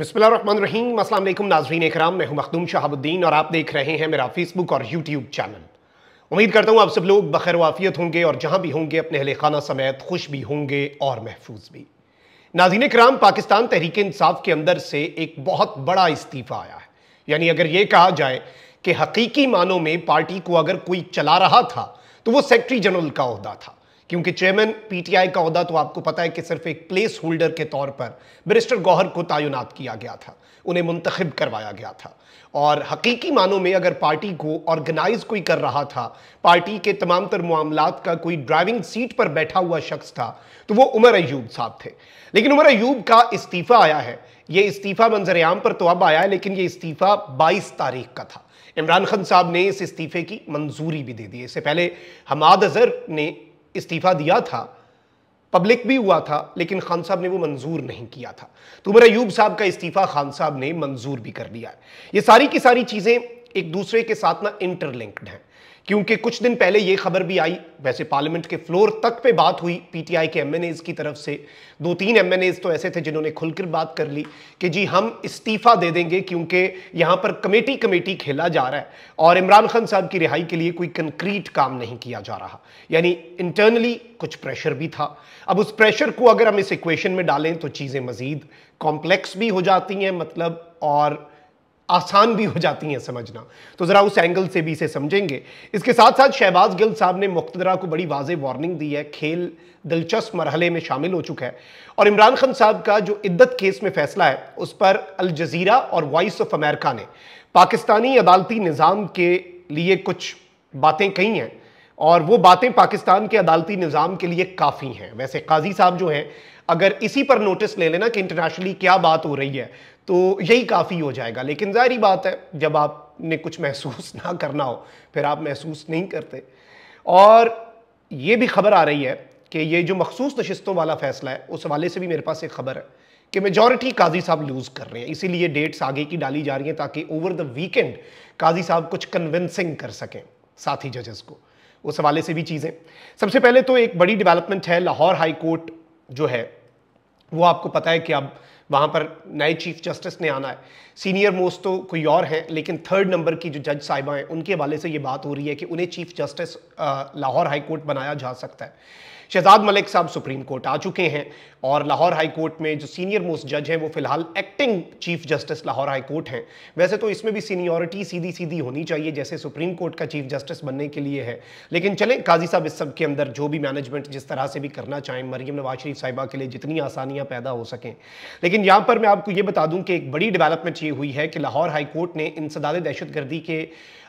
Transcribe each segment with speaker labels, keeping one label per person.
Speaker 1: बिस्मिल्लाम असल नाजरीन कराम मैं हूं मखदूम शहाबुद्दीन और आप देख रहे हैं मेरा फेसबुक और यूट्यूब चैनल उम्मीद करता हूं आप सब लोग बखैर वाफियत होंगे और जहां भी होंगे अपने अहल खाना समेत खुश भी होंगे और महफूज भी नाजीन कराम पाकिस्तान तहरीक इंसाफ के अंदर से एक बहुत बड़ा इस्तीफ़ा आया है यानी अगर ये कहा जाए कि हकीकी मानों में पार्टी को अगर कोई चला रहा था तो वो सेक्रटरी जनरल का अहदा था क्योंकि चेयरमैन पीटीआई का अहदा तो आपको पता है कि सिर्फ एक प्लेस होल्डर के तौर पर मिनिस्टर गौहर को तायुनात किया गया था उन्हें मुंतखब करवाया गया था और हकीकी मानों में अगर पार्टी को ऑर्गेनाइज कोई कर रहा था पार्टी के तमाम तर मामला का कोई ड्राइविंग सीट पर बैठा हुआ शख्स था तो वो उमर अयूब साहब थे लेकिन उमर अयूब का इस्तीफा आया है ये इस्तीफा मंजर आम पर तो अब आया है लेकिन ये इस्तीफा बाईस तारीख का था इमरान खान साहब ने इस इस्तीफे की मंजूरी भी दे दी इससे पहले हमाद अजहर ने इस्तीफा दिया था पब्लिक भी हुआ था लेकिन खान साहब ने वो मंजूर नहीं किया था तो मेरा यूब साहब का इस्तीफा खान साहब ने मंजूर भी कर लिया है ये सारी की सारी चीज़ें एक दूसरे के साथ ना इंटरलिंक्ड हैं क्योंकि कुछ दिन पहले ये खबर भी आई वैसे पार्लियामेंट के फ्लोर तक पे बात हुई पीटीआई के एमएनएज की तरफ से दो तीन एमएनएज तो ऐसे थे जिन्होंने खुलकर बात कर ली कि जी हम इस्तीफा दे देंगे क्योंकि यहां पर कमेटी कमेटी खेला जा रहा है और इमरान खान साहब की रिहाई के लिए कोई कंक्रीट काम नहीं किया जा रहा यानी इंटरनली कुछ प्रेशर भी था अब उस प्रेशर को अगर हम इस इक्वेशन में डालें तो चीज़ें मजीद कॉम्प्लेक्स भी हो जाती हैं मतलब और आसान भी हो जाती हैं समझना तो ज़रा उस एंगल से भी इसे समझेंगे इसके साथ साथ शहबाज गिल साहब ने मुख्तरा को बड़ी वाजे वार्निंग दी है खेल दिलचस्प मरहले में शामिल हो चुका है और इमरान खान साहब का जो इद्दत केस में फैसला है उस पर अल जजीरा और वॉइस ऑफ अमेरिका ने पाकिस्तानी अदालती निज़ाम के लिए कुछ बातें कही हैं और वो बातें पाकिस्तान के अदालती निज़ाम के लिए काफ़ी हैं वैसे काजी साहब जो हैं अगर इसी पर नोटिस ले लेना कि इंटरनेशनली क्या बात हो रही है तो यही काफ़ी हो जाएगा लेकिन जाहिर बात है जब आपने कुछ महसूस ना करना हो फिर आप महसूस नहीं करते और ये भी खबर आ रही है कि ये जो मखसूस नशस्तों वाला फैसला है उस हवाले से भी मेरे पास एक खबर है कि मेजॉरिटी काजी साहब लूज़ कर रहे हैं इसीलिए डेट्स आगे की डाली जा रही हैं ताकि ओवर द वीकेंड काजी साहब कुछ कन्विंसिंग कर सकें साथी जजेस को उस हवाले से भी चीज़ें सबसे पहले तो एक बड़ी डेवलपमेंट है लाहौर हाई कोर्ट जो है वो आपको पता है कि अब वहाँ पर नए चीफ जस्टिस ने आना है सीनियर मोस्ट तो कोई और हैं लेकिन थर्ड नंबर की जो जज साहिबा हैं उनके हवाले से ये बात हो रही है कि उन्हें chief justice Lahore high court बनाया जा सकता है शहजाद मलिक साहब सुप्रीम कोर्ट आ चुके हैं और लाहौर हाई कोर्ट में जो सीनियर मोस्ट जज हैं वो फिलहाल acting chief justice Lahore high court हैं वैसे तो इसमें भी सीनियोरिटी सीधी सीधी होनी चाहिए जैसे सुप्रीम कोर्ट का चीफ जस्टिस बनने के लिए है लेकिन चलें काजी साहब इस सब के अंदर जो भी मैनेजमेंट जिस तरह से भी करना चाहें मरियम नवाज शरीफ साहिबा के लिए जितनी आसानियाँ पैदा हो सकें लेकिन यहाँ पर मैं आपको ये बता दूँ कि एक बड़ी डेवलपमेंट ये हुई है कि लाहौर हाई कोर्ट ने इंसदाद दहशतगर्दी के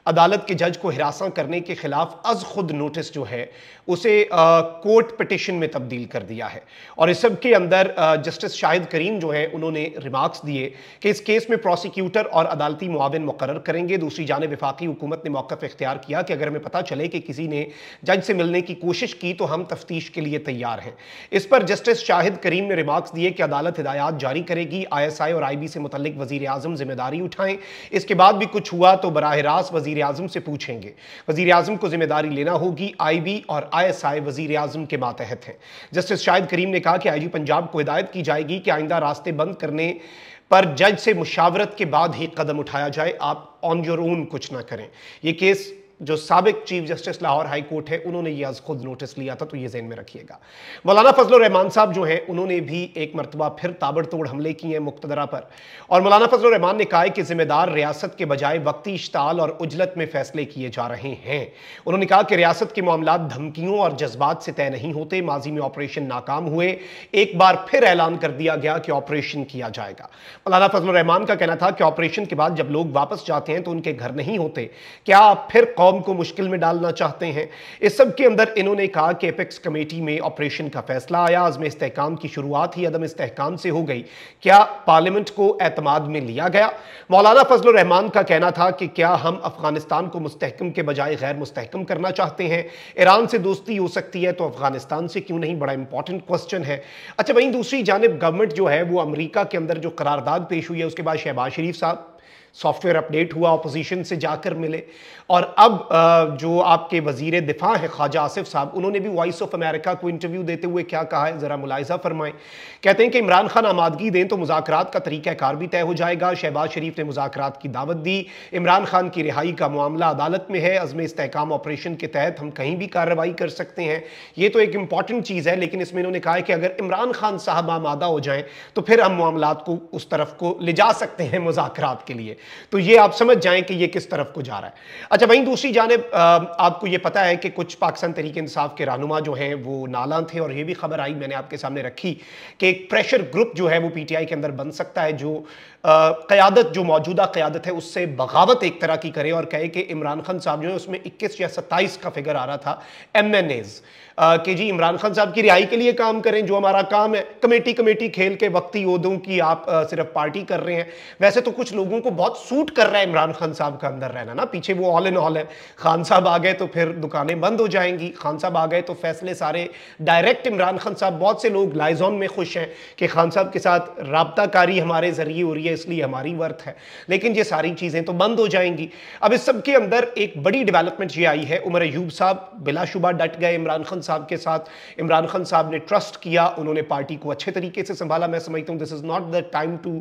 Speaker 1: अदालत के जज को हिरासा करने के खिलाफ अज खुद नोटिस जो है उसे कोर्ट फोर्थ पिटिशन में तब्दील कर दिया है और इस सब के अंदर जस्टिस शाहिद करीम जो है उन्होंने रिमार्क्स दिए कि इस केस में प्रोसिक्यूटर और अदालती मुआवन मुकर करेंगे दूसरी जानब विफाकी हुकूमत ने मौक़ इख्तियार किया कि अगर हमें पता चले कि किसी ने जज से मिलने की कोशिश की तो हम तफ्तीश के लिए तैयार हैं इस पर जस्टिस शाहिद करीम ने रिमार्क्स दिए कि अदालत हिदायत जारी करेगी आई एस आई और आई बी से मुतल वजी अजम जिम्मेदारी उठाएं इसके बाद भी कुछ हुआ तो बरह रास्त वजी अजम से पूछेंगे वजी अजम को जिम्मेदारी लेना होगी आई बी और आई एस आई वजी अजम के के मातहत हैं जस्टिस शाहिद करीम ने कहा कि आईजी पंजाब को हिदायत की जाएगी कि आइंदा रास्ते बंद करने पर जज से मुशावरत के बाद ही कदम उठाया जाए आप ऑन योर ओन कुछ ना करें यह केस जो सबक chief justice Lahore high court है उन्होंने ये आज खुद नोटिस लिया था तो ये जहन में रखिएगा मौलाना फजल रहमान साहब जो हैं उन्होंने भी एक मरतबा फिर ताबड़तोड़ हमले किए हैं मुख्तरा पर और मौलाना फजल रहमान ने कहा है कि जिम्मेदार रियासत के बजाय वक्ती इश्ताल और उजलत में फैसले किए जा रहे हैं उन्होंने कहा कि रियासत के मामला धमकियों और जज्बात से तय नहीं होते माजी में ऑपरेशन नाकाम हुए एक बार फिर ऐलान कर दिया गया कि ऑपरेशन किया जाएगा मौलाना फजल रहमान का कहना था कि ऑपरेशन के बाद जब लोग वापस जाते हैं तो उनके घर नहीं होते क्या फिर कौम कौम को मुश्किल में डालना चाहते हैं इस सब के अंदर इन्होंने कहा कि एपेक्स कमेटी में ऑपरेशन का फैसला आया आज में इस्तेकाम की शुरुआत ही अदम इस्तेकाम से हो गई क्या पार्लियामेंट को एतमाद में लिया गया मौलाना फजल रहमान का कहना था कि क्या हम अफगानिस्तान को मुस्तकम के बजाय गैर मुस्तकम करना चाहते हैं ईरान से दोस्ती हो सकती है तो अफगानिस्तान से क्यों नहीं बड़ा इंपॉर्टेंट क्वेश्चन है अच्छा वहीं दूसरी जानब गवर्नमेंट जो है वो अमरीका के अंदर जो करारदाद पेश हुई है उसके बाद शहबाज शरीफ साहब सॉफ्टवेयर अपडेट हुआ अपोजिशन से जाकर मिले और अब जो आपके वजीर दिफा है ख्वाजा आसिफ साहब उन्होंने भी वॉइस ऑफ अमेरिका को इंटरव्यू देते हुए क्या कहा है ज़रा मुलायजा फरमाएं कहते हैं कि इमरान खान आमादगी दें तो मुजाकर का तरीक़ाकार भी तय हो जाएगा शहबाज शरीफ ने मुजाकर की दावत दी इमरान खान की रिहाई का मामला अदालत में है अजमे इसकाम ऑपरेशन के तहत हम कहीं भी कार्रवाई कर सकते हैं ये तो एक इंपॉर्टेंट चीज़ है लेकिन इसमें इन्होंने कहा कि अगर इमरान खान साहब आमादा हो जाए तो फिर हम मामला को उस तरफ को ले जा सकते हैं मुजाकर के लिए तो ये आप समझ जाएं कि ये किस तरफ को जा रहा है अच्छा वहीं दूसरी जानब आपको ये पता है कि कुछ पाकिस्तान तरीके इंसाफ के रहनुमा जो हैं वो नाला थे और ये भी खबर आई मैंने आपके सामने रखी कि एक प्रेशर ग्रुप जो है वो पीटीआई के अंदर बन सकता है जो क़्यादत जो मौजूदा क़्यादत है उससे बगावत एक तरह की करें और कहें कि इमरान खान साहब जो है उसमें 21 या 27 का फिगर आ रहा था एम एन एज़ कि जी इमरान खान साहब की रिहाई के लिए काम करें जो हमारा काम है कमेटी कमेटी खेल के वक्ती उदों की आप आ, सिर्फ पार्टी कर रहे हैं वैसे तो कुछ लोगों को बहुत सूट कर रहा है इमरान खान साहब का अंदर रहना ना पीछे वो ऑल इन ऑल है खान साहब आ गए तो फिर दुकानें बंद हो जाएंगी खान साहब आ गए तो फैसले सारे डायरेक्ट इमरान खान साहब बहुत से लोग लाइजॉन में खुश हैं कि खान साहब के साथ रबताकारी हमारे जरिए हो रही है इसलिए हमारी वर्थ है लेकिन ये सारी चीज़ें तो बंद हो जाएंगी अब इस सब के अंदर एक बड़ी डेवलपमेंट ये आई है उमर अयूब साहब बिलाशुबा डट गए इमरान खान साहब के साथ इमरान खान साहब ने ट्रस्ट किया उन्होंने पार्टी को अच्छे तरीके से संभाला मैं समझता हूँ this is not the time to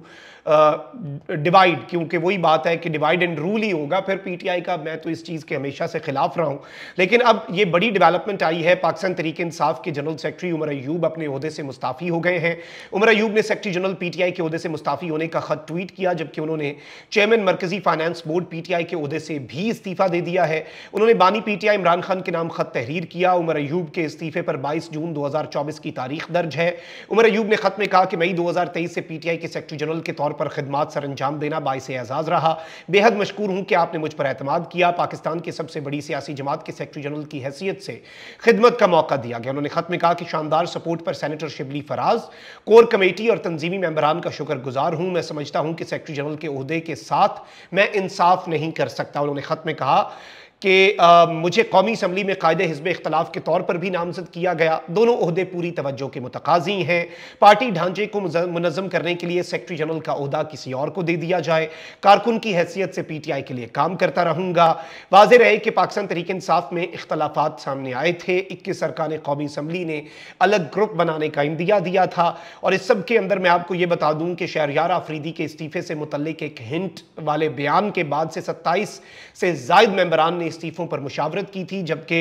Speaker 1: divide क्योंकि वही बात है कि डिवाइड एंड रूल ही होगा फिर पी का मैं तो इस चीज़ के हमेशा से खिलाफ रहा हूँ लेकिन अब ये बड़ी डेवलपमेंट आई है पाकिस्तान तरीके इंसाफ के जनरल सेक्रेटरी उमर अयूब अपने अहदे से मुस्ताफ़ी हो गए हैं उमर अयूब ने सेक्रेटरी जनरल पीटीआई के अहदे से मुस्ताफ़ी होने का खत ट्वीट किया जबकि उन्होंने चेयरमैन मरकजी फाइनेंस बोर्ड पीटीआई के उहदे से भी इस्तीफा दे दिया है उन्होंने बानी पीटीआई इमरान खान के नाम खत तहरीर किया उमर अयूब के इस्तीफे पर 22 जून 2024 की तारीख दर्ज है उमर अयूब ने खत में कहा कि मई 2023 से पीटीआई के सेक्रेटरी जनरल के तौर पर खदमात सर अंजाम देना बायस एजाज रहा बेहद मशहूर हूं कि आपने मुझ पर अहतमाद किया पाकिस्तान की सबसे बड़ी सियासी जमात के सेक्रेटरी जनरल की हैसियत से खिदमत का मौका दिया गया उन्होंने खत में कहा कि शानदार सपोर्ट पर senator Shibli Faraz core committee और तंजीमी मेम्बरान का शुक्रगुजार हूं मैं समझ समझता हूं कि सेक्रेटरी जनरल के अहदे के साथ मैं इंसाफ नहीं कर सकता उन्होंने ख़त में कहा कि मुझे कौमी असम्बली में कायद हिजब इख्तलाफ के तौर पर भी नामजद किया गया दोनों अहदे पूरी तवज्जो के मुतकाजी हैं पार्टी ढांचे को मुनजम करने के लिए सेक्रटरी जनरल का अहदा किसी और को दे दिया जाए कारकुन की हैसियत से पी टी आई के लिए काम करता रहूँगा वाज रहे कि पाकिस्तान तरीक इंसाफ में इख्तलाफा सामने आए थे इक्कीस सरकार कौमी असम्बली ने अलग ग्रुप बनाने का इंदिया दिया था और इस सब के अंदर मैं आपको ये बता दूँ कि शहरियार आफरीदी के इस्तीफे से मुतल एक हिंट वाले बयान के बाद से सत्ताईस से जायद मेम्बरान ने ने इस्तीफ़ों पर मुशावरत की थी जबकि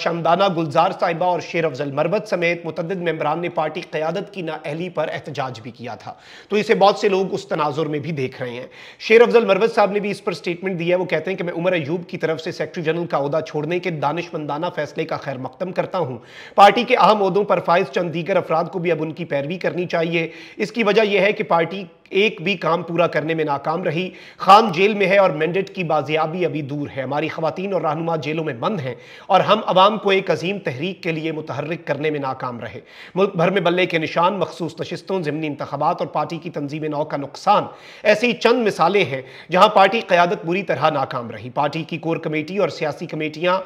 Speaker 1: शमदाना गुलजार साहिबा और शेर अफजल मरबत समेत मुतद मम्बरान ने पार्टी क़्यादत की नाअहली पर एहतजाज भी किया था तो इसे बहुत से लोग उस तनाजुर में भी देख रहे हैं शेर अफजल मरबत साहब ने भी इस पर स्टेटमेंट दिया है वो कहते हैं कि मैं उमर अयूब की तरफ से सेक्रेटरी जनरल का अहदा छोड़ने के दानश मंदाना फैसले का खैर मकदम करता हूँ पार्टी के अहम अहदों पर फायज चंद दीगर अफराद को भी अब उनकी पैरवी करनी चाहिए इसकी वजह यह है कि पार्टी एक भी काम पूरा करने में नाकाम रही खान जेल में है और मैंडेट की बाजियाबी अभी दूर है हमारी खातन और रहनुमा जेलों में बंद हैं और हम आवाम को एक अजीम तहरीक के लिए मुतहरक करने में नाकाम रहे मुल्क भर में बल्ले के निशान मखसूस नशस्तों ज़मनी इंतबात और पार्टी की तंजीम नौ का नुकसान ऐसी चंद मिसालें हैं जहाँ पार्टी क़्यादत बुरी तरह नाकाम रही पार्टी की कोर कमेटी और सियासी कमेटियाँ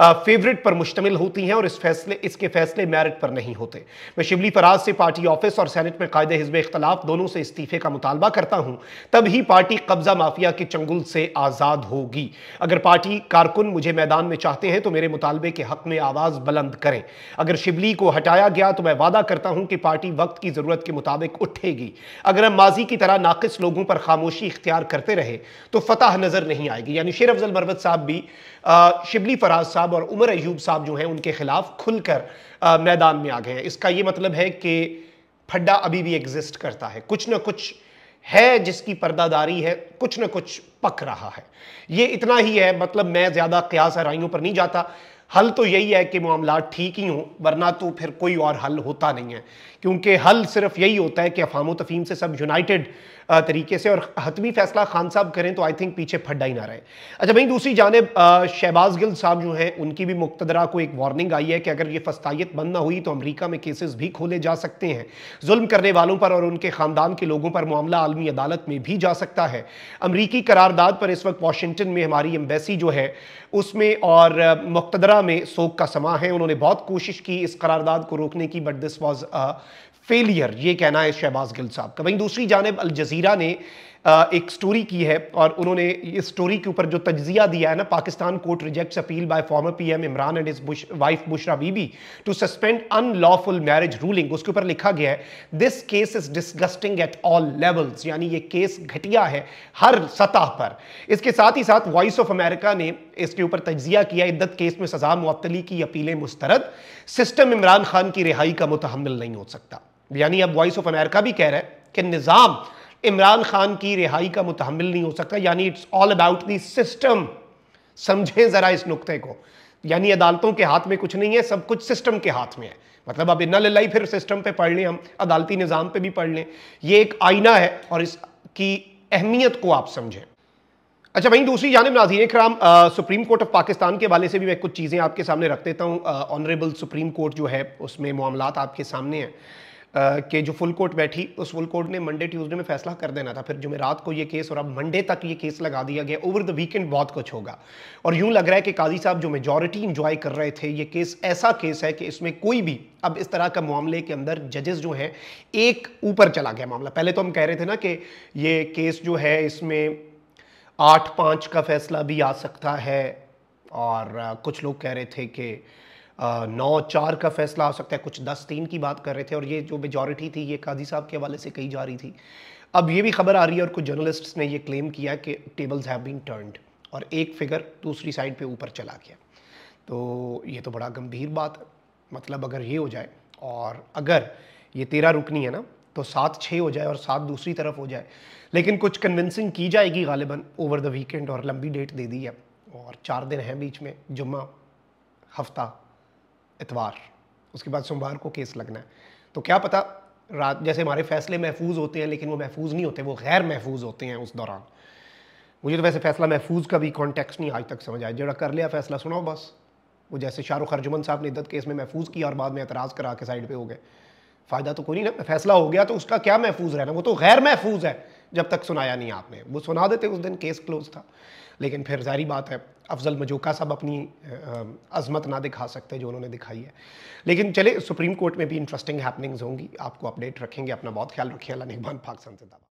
Speaker 1: फेवरेट पर मुश्तमिल होती हैं और इस फैसले इसके फैसले मेरिट पर नहीं होते मैं शिबली फराज से पार्टी ऑफिस और सैनट में कायदे हिजब इख्तलाफ दोनों से इस्तीफे का का मुतालबा करता हूं तब ही पार्टी कब्जा माफिया के चंगुल से आज़ाद होगी अगर पार्टी कारकुन मुझे मैदान में चाहते हैं तो मेरे मुतालबे के हक में आवाज़ बुलंद करें अगर शिबली को हटाया गया तो मैं वादा करता हूं कि पार्टी वक्त की ज़रूरत के मुताबिक उठेगी अगर हम माजी की तरह नाकस लोगों पर खामोशी इख्तियार करते रहे तो फतह नज़र नहीं आएगी यानी शेर अफजल मरवत साहब भी शिबली फराज साहब और उमर अयूब साहब जो हैं उनके खिलाफ खुलकर मैदान में आ गए हैं इसका यह मतलब है कि फड्डा अभी भी एग्जिस्ट करता है कुछ ना कुछ है जिसकी पर्दादारी है कुछ ना कुछ पक रहा है ये इतना ही है मतलब मैं ज़्यादा क्या सराइयों पर नहीं जाता हल तो यही है कि मामला ठीक ही हों वरना तो फिर कोई और हल होता नहीं है क्योंकि हल सिर्फ यही होता है कि अफाम तफीम से सब यूनाइटेड तरीके से और हतमी फैसला खान साहब करें तो आई थिंक पीछे फड्डा ही ना रहे अच्छा भाई दूसरी जानब शहबाज गिल साहब जो हैं उनकी भी मुक्तदरा को एक वार्निंग आई है कि अगर ये फस्तायत बंद ना हुई तो अमरीका में केसेस भी खोले जा सकते हैं जुल्म करने वालों पर और उनके ख़ानदान के लोगों पर मामला आलमी अदालत में भी जा सकता है अमरीकी करारदाद पर इस वक्त वाशिंगटन में हमारी एम्बेसी जो है उसमें और मुक्तदरा अमेरिका में सोख का समा है उन्होंने बहुत कोशिश की इस करारदाद को रोकने की बट दिस वॉज फेलियर ये कहना है शहबाज गिल साहब का वहीं दूसरी जानब अल जजीरा ने एक स्टोरी की है और उन्होंने इस स्टोरी के ऊपर जो तजिया दिया है ना Pakistan court rejects appeal by former PM Imran and is Bush wife Bushra Bibi to suspend unlawful marriage ruling उसके ऊपर लिखा गया है this case is disgusting at all levels यानी ये केस घटिया है हर सतह पर इसके साथ ही साथ वॉइस ऑफ अमेरिका ने इसके ऊपर तजिया किया इद्दत केस में सजा मुअतली की अपीलें मुस्तरद सिस्टम इमरान खान की रिहाई का मुतहमल नहीं हो सकता यानी अब वॉइस ऑफ अमेरिका भी कह रहा है कि निज़ाम इमरान खान की रिहाई का मुतहमल नहीं हो सकता यानी it's all about the system समझें ज़रा इस नुकते को यानी अदालतों के हाथ में कुछ नहीं है सब कुछ सिस्टम के हाथ में है मतलब अब इन्ना लाई फिर सिस्टम पे पढ़ लें हम अदालती निज़ाम पे भी पढ़ लें ये एक आईना है और इसकी अहमियत को आप समझें अच्छा वहीं दूसरी जानब नाजीन कराम सुप्रीम कोर्ट ऑफ पाकिस्तान के हवाले से भी मैं कुछ चीज़ें आपके सामने रख देता हूँ ऑनरेबल सुप्रीम कोर्ट जो है उसमें मामला आपके सामने हैं के जो फुल कोर्ट बैठी उस फुल कोर्ट ने मंडे ट्यूसडे में फैसला कर देना था फिर रात को ये केस और अब मंडे तक ये केस लगा दिया गया ओवर द वीकेंड बहुत कुछ होगा और यूं लग रहा है कि काजी साहब जो मेजोरिटी इंजॉय कर रहे थे ये केस ऐसा केस है कि इसमें कोई भी अब इस तरह का मामले के अंदर जजेस जो हैं एक ऊपर चला गया मामला पहले तो हम कह रहे थे ना कि ये केस जो है इसमें आठ पाँच का फैसला भी आ सकता है और कुछ लोग कह रहे थे कि नौ चार का फैसला आ सकता है कुछ दस तीन की बात कर रहे थे और ये जो मेजॉरिटी थी ये काजी साहब के हवाले से कही जा रही थी अब ये भी खबर आ रही है और कुछ जर्नलिस्ट्स ने ये क्लेम किया कि टेबल्स हैव बीन टर्न्ड और एक फिगर दूसरी साइड पे ऊपर चला गया तो ये तो बड़ा गंभीर बात है मतलब अगर ये हो जाए और अगर ये तेरह रुकनी है ना तो सात छः हो जाए और सात दूसरी तरफ हो जाए लेकिन कुछ कन्विंसिंग की जाएगी गालिबा ओवर द वीकेंड और लंबी डेट दे दी है और चार दिन हैं बीच में जुम्मा हफ्ता इतवार उसके बाद सोमवार को केस लगना है तो क्या पता रात जैसे हमारे फैसले महफूज होते हैं लेकिन वो महफूज नहीं होते वो गैर महफूज होते हैं उस दौरान मुझे तो वैसे फैसला महफूज का भी कॉन्टेक्स नहीं आज तक समझ आया जरा कर लिया फैसला सुनाओ बस वो जैसे शाहरुख अर्जुमन साहब ने इद्दत केस में महफूज किया और बाद में एतराज़ करा के साइड पर हो गए फ़ायदा तो कोई नहीं ना फैसला हो गया तो उसका क्या महफूज रहना वो तो गैर महफूज है जब तक सुनाया नहीं आपने वो सुना देते उस दिन केस क्लोज था लेकिन फिर जारी बात है अफजल मजोका साहब अपनी अजमत ना दिखा सकते जो उन्होंने दिखाई है लेकिन चले सुप्रीम कोर्ट में भी इंटरेस्टिंग हैपनिंग्स होंगी आपको अपडेट रखेंगे अपना बहुत ख्याल रखिए अल्लाह नेकबान पाकिस्तान से दावा